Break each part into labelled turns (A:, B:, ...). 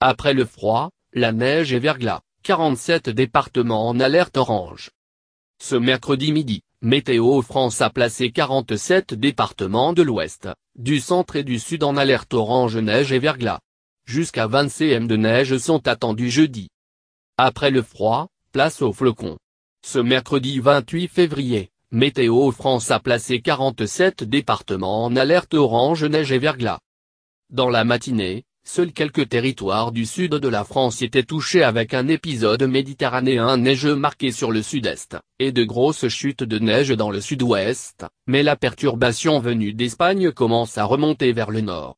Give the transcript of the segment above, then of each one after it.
A: Après le froid, la neige et verglas, 47 départements en alerte orange. Ce mercredi midi, Météo France a placé 47 départements de l'ouest, du centre et du sud en alerte orange neige et verglas. Jusqu'à 20 cm de neige sont attendus jeudi. Après le froid, place aux flocons. Ce mercredi 28 février, Météo France a placé 47 départements en alerte orange neige et verglas. Dans la matinée, Seuls quelques territoires du sud de la France étaient touchés avec un épisode méditerranéen neigeux marqué sur le sud-est, et de grosses chutes de neige dans le sud-ouest, mais la perturbation venue d'Espagne commence à remonter vers le nord.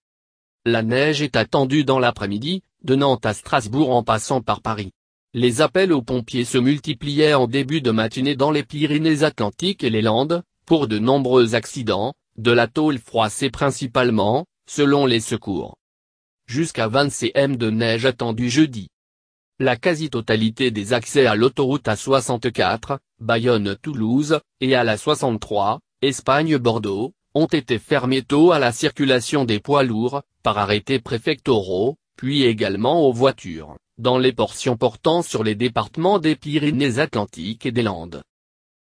A: La neige est attendue dans l'après-midi, de Nantes à Strasbourg en passant par Paris. Les appels aux pompiers se multipliaient en début de matinée dans les Pyrénées-Atlantiques et les Landes, pour de nombreux accidents, de la tôle froissée principalement, selon les secours jusqu'à 20 cm de neige attendu jeudi. La quasi-totalité des accès à l'autoroute A64, Bayonne-Toulouse, et à la 63, Espagne-Bordeaux, ont été fermés tôt à la circulation des poids lourds, par arrêtés préfectoraux, puis également aux voitures, dans les portions portant sur les départements des Pyrénées-Atlantiques et des Landes.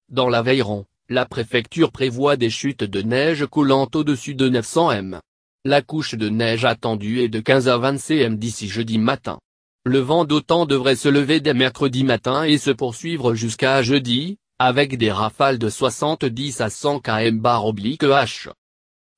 A: Dans l'Aveyron, la préfecture prévoit des chutes de neige coulant au-dessus de 900 m. La couche de neige attendue est de 15 à 20 cm d'ici jeudi matin. Le vent d'autant devrait se lever dès mercredi matin et se poursuivre jusqu'à jeudi, avec des rafales de 70 à 100 km bar oblique H.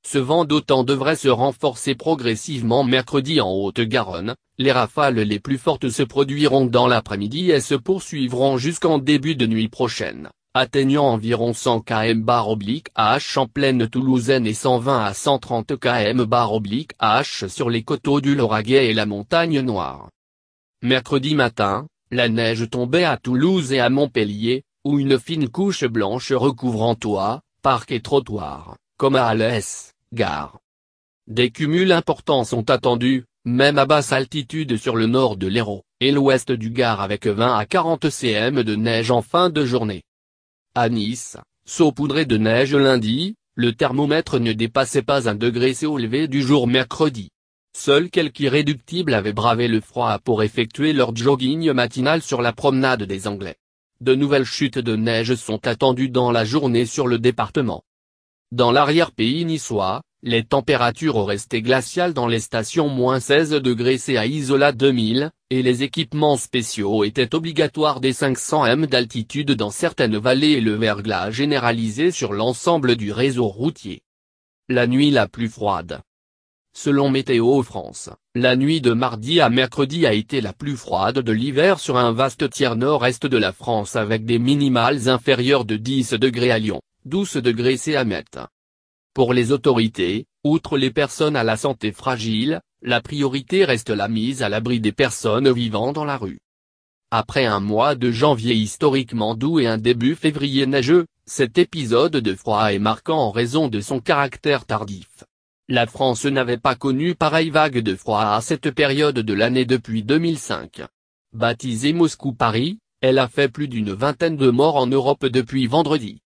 A: Ce vent d'autant devrait se renforcer progressivement mercredi en Haute-Garonne, les rafales les plus fortes se produiront dans l'après-midi et se poursuivront jusqu'en début de nuit prochaine, atteignant environ 100 km bar oblique H en pleine toulousaine et 120 à 130 km bar oblique H sur les coteaux du Lauragais et la montagne noire. Mercredi matin, la neige tombait à Toulouse et à Montpellier, où une fine couche blanche recouvrant toit, parc et trottoir, comme à Alès, gare. Des cumuls importants sont attendus, même à basse altitude sur le nord de l'Hérault, et l'ouest du Gard avec 20 à 40 cm de neige en fin de journée. À Nice, saupoudré de neige lundi, le thermomètre ne dépassait pas un degré C au lever du jour mercredi. Seuls quelques irréductibles avaient bravé le froid pour effectuer leur jogging matinal sur la promenade des Anglais. De nouvelles chutes de neige sont attendues dans la journée sur le département. Dans l'arrière-pays niçois, les températures ont resté glaciales dans les stations moins 16 degrés C à Isola 2000, et les équipements spéciaux étaient obligatoires des 500 m d'altitude dans certaines vallées et le verglas généralisé sur l'ensemble du réseau routier. La nuit la plus froide. Selon Météo France, la nuit de mardi à mercredi a été la plus froide de l'hiver sur un vaste tiers nord-est de la France avec des minimales inférieures de 10 degrés à Lyon, 12 degrés à Metz. Pour les autorités, outre les personnes à la santé fragile, la priorité reste la mise à l'abri des personnes vivant dans la rue. Après un mois de janvier historiquement doux et un début février neigeux, cet épisode de froid est marquant en raison de son caractère tardif. La France n'avait pas connu pareille vague de froid à cette période de l'année depuis 2005. Baptisée Moscou-Paris, elle a fait plus d'une vingtaine de morts en Europe depuis vendredi.